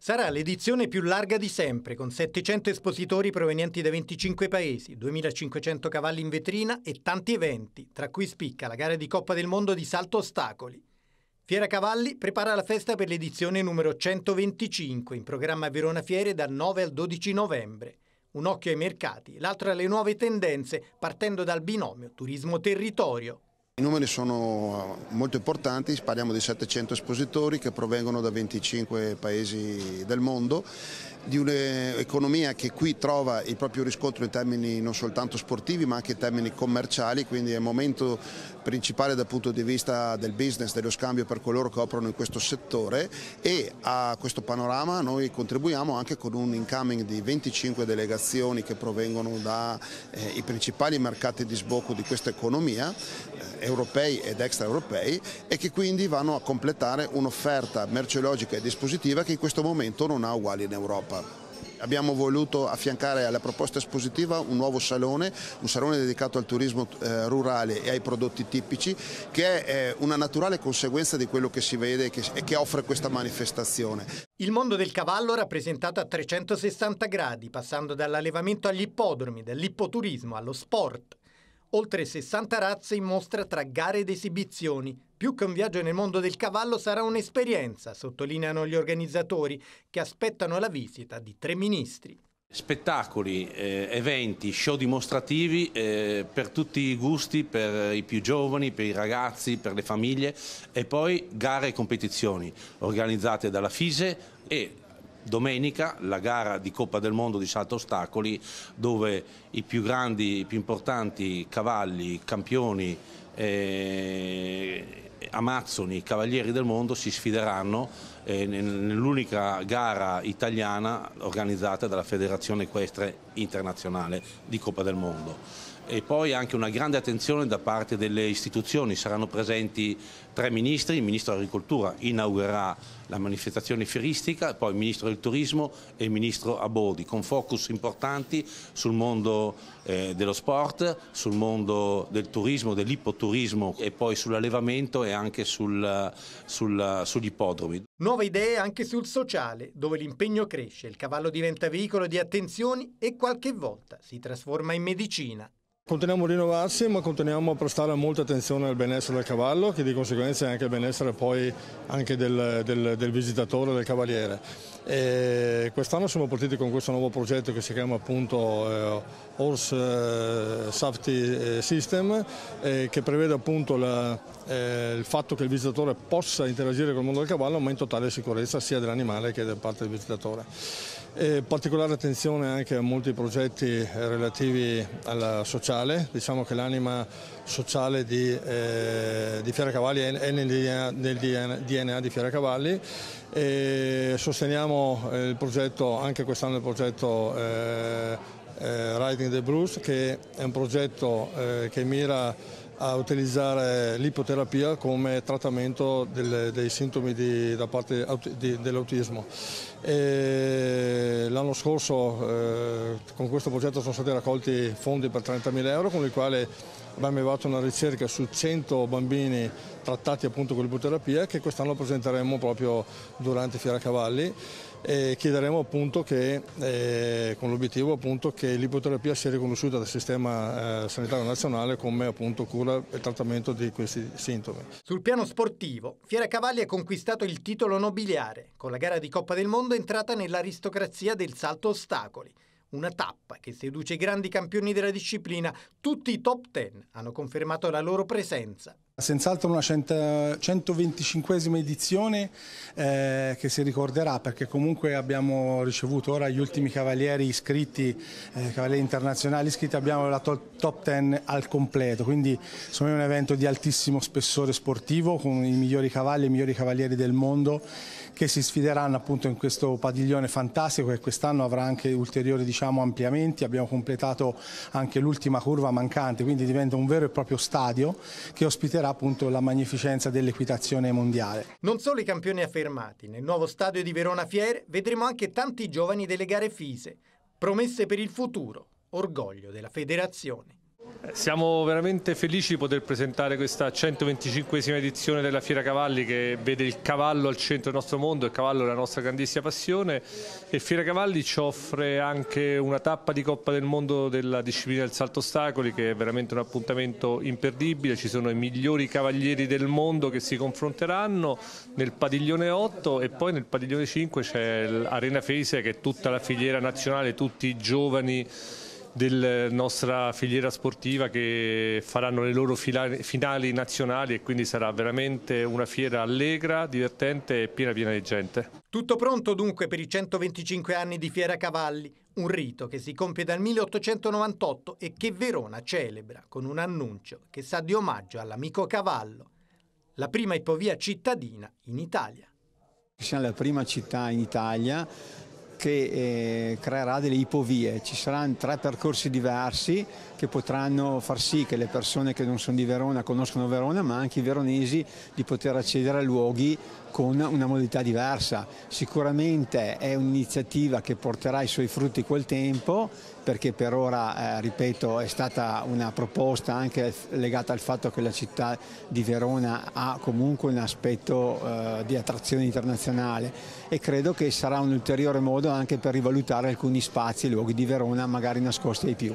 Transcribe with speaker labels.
Speaker 1: Sarà l'edizione più larga di sempre, con 700 espositori provenienti da 25 paesi, 2500 cavalli in vetrina e tanti eventi, tra cui spicca la gara di Coppa del Mondo di salto ostacoli. Fiera Cavalli prepara la festa per l'edizione numero 125, in programma a Verona Fiere dal 9 al 12 novembre. Un occhio ai mercati, l'altro alle nuove tendenze, partendo dal binomio turismo-territorio.
Speaker 2: I numeri sono eh, molto importanti, parliamo di 700 espositori che provengono da 25 paesi del mondo di un'economia che qui trova il proprio riscontro in termini non soltanto sportivi ma anche in termini commerciali, quindi è il momento principale dal punto di vista del business, dello scambio per coloro che operano in questo settore e a questo panorama noi contribuiamo anche con un incoming di 25 delegazioni che provengono dai eh, principali mercati di sbocco di questa economia, eh, europei ed extraeuropei e che quindi vanno a completare un'offerta merceologica e dispositiva che in questo momento non ha uguali in Europa. Europa. Abbiamo voluto affiancare alla proposta espositiva un nuovo salone, un salone dedicato al turismo eh, rurale e ai prodotti tipici, che è eh, una naturale conseguenza di quello che si vede e che, che offre questa manifestazione. Il
Speaker 1: mondo del cavallo rappresentato a 360 gradi, passando dall'allevamento agli ippodromi, dall'ippoturismo allo sport. Oltre 60 razze in mostra tra gare ed esibizioni. Più che un viaggio nel mondo del cavallo sarà un'esperienza, sottolineano gli organizzatori, che aspettano la visita di
Speaker 3: tre ministri. Spettacoli, eh, eventi, show dimostrativi eh, per tutti i gusti, per i più giovani, per i ragazzi, per le famiglie e poi gare e competizioni organizzate dalla FISE e domenica la gara di Coppa del Mondo di salto ostacoli dove i più grandi, i più importanti cavalli, campioni, eh, amazzoni, cavalieri del mondo si sfideranno eh, nell'unica gara italiana organizzata dalla Federazione Equestre Internazionale di Coppa del Mondo e poi anche una grande attenzione da parte delle istituzioni. Saranno presenti tre ministri, il ministro dell'Agricoltura inaugurerà la manifestazione fieristica, poi il ministro del Turismo e il ministro Abodi, con focus importanti sul mondo eh, dello sport, sul mondo del turismo, dell'ippoturismo e poi sull'allevamento e anche sul, sul, sugli ippodromi.
Speaker 1: Nuove idee anche sul sociale, dove l'impegno cresce, il cavallo diventa veicolo di attenzioni e qualche volta si trasforma in medicina
Speaker 4: Continuiamo a rinnovarsi ma continuiamo a prestare molta attenzione al benessere del cavallo che di conseguenza è anche il benessere poi anche del, del, del visitatore, del cavaliere. quest'anno siamo partiti con questo nuovo progetto che si chiama appunto eh, Horse eh, Safety eh, System eh, che prevede appunto la, eh, il fatto che il visitatore possa interagire con il mondo del cavallo ma in totale sicurezza sia dell'animale che da parte del visitatore. E eh, particolare attenzione anche a molti progetti relativi alla sociale, diciamo che l'anima sociale di, eh, di Fiera Cavalli è, è nel, DNA, nel DNA di Fiera Cavalli e sosteniamo eh, il progetto, anche quest'anno il progetto eh, eh, Riding the Blues che è un progetto eh, che mira a utilizzare l'ipoterapia come trattamento del, dei sintomi di, da parte di, dell'autismo. E l'anno scorso eh, con questo progetto sono stati raccolti fondi per 30.000 euro con i quali abbiamo fatto una ricerca su 100 bambini trattati appunto con l'ipoterapia che quest'anno presenteremo proprio durante Fiera Cavalli e chiederemo appunto che, eh, con l'obiettivo appunto che l'ipoterapia sia riconosciuta dal sistema eh, sanitario nazionale come appunto cura e trattamento di questi sintomi.
Speaker 1: Sul piano sportivo, Fiera Cavalli ha conquistato il titolo nobiliare, con la gara di Coppa del Mondo entrata nell'aristocrazia del salto ostacoli. Una tappa che seduce i grandi campioni della disciplina, tutti i top ten hanno confermato la loro presenza Senz'altro una 125esima edizione eh, che si ricorderà perché comunque abbiamo ricevuto ora gli ultimi cavalieri iscritti, eh, cavalieri internazionali iscritti, abbiamo la to top 10 al completo, quindi insomma è un evento di altissimo spessore sportivo con i migliori cavalli e i migliori cavalieri del mondo che si sfideranno appunto in questo padiglione fantastico che quest'anno avrà anche ulteriori diciamo, ampliamenti, abbiamo completato anche l'ultima curva mancante, quindi diventa un vero e proprio stadio che ospiterà sarà appunto la magnificenza dell'equitazione mondiale. Non solo i campioni affermati, nel nuovo stadio di Verona Fier vedremo anche tanti giovani delle gare fise, promesse per il futuro, orgoglio della federazione.
Speaker 4: Siamo veramente felici di poter presentare questa 125esima edizione della Fiera Cavalli che vede il cavallo al centro del nostro mondo, il cavallo è la nostra grandissima passione e Fiera Cavalli ci offre anche una tappa di Coppa del Mondo della disciplina del salto ostacoli che è veramente un appuntamento imperdibile, ci sono i migliori cavalieri del mondo che si confronteranno nel padiglione 8 e poi nel padiglione 5 c'è l'Arena Fesia che è tutta la filiera nazionale, tutti i giovani della nostra filiera sportiva che faranno le loro finali nazionali e quindi sarà veramente una fiera allegra, divertente e piena piena di gente.
Speaker 1: Tutto pronto dunque per i 125 anni di Fiera Cavalli, un rito che si compie dal 1898 e che Verona celebra con un annuncio che sa di omaggio all'amico cavallo, la prima ipovia cittadina in Italia. Siamo la prima città in Italia che eh, creerà delle ipovie. Ci saranno tre percorsi diversi che potranno far sì che le persone che non sono di Verona conoscono Verona, ma anche i veronesi di poter accedere a luoghi con una modalità diversa. Sicuramente è un'iniziativa che porterà i suoi frutti col tempo, perché per ora, eh, ripeto, è stata una proposta anche legata al fatto che la città di Verona ha comunque un aspetto eh, di attrazione internazionale e credo che sarà
Speaker 2: un ulteriore modo anche per rivalutare alcuni spazi e luoghi di Verona magari nascosti ai più.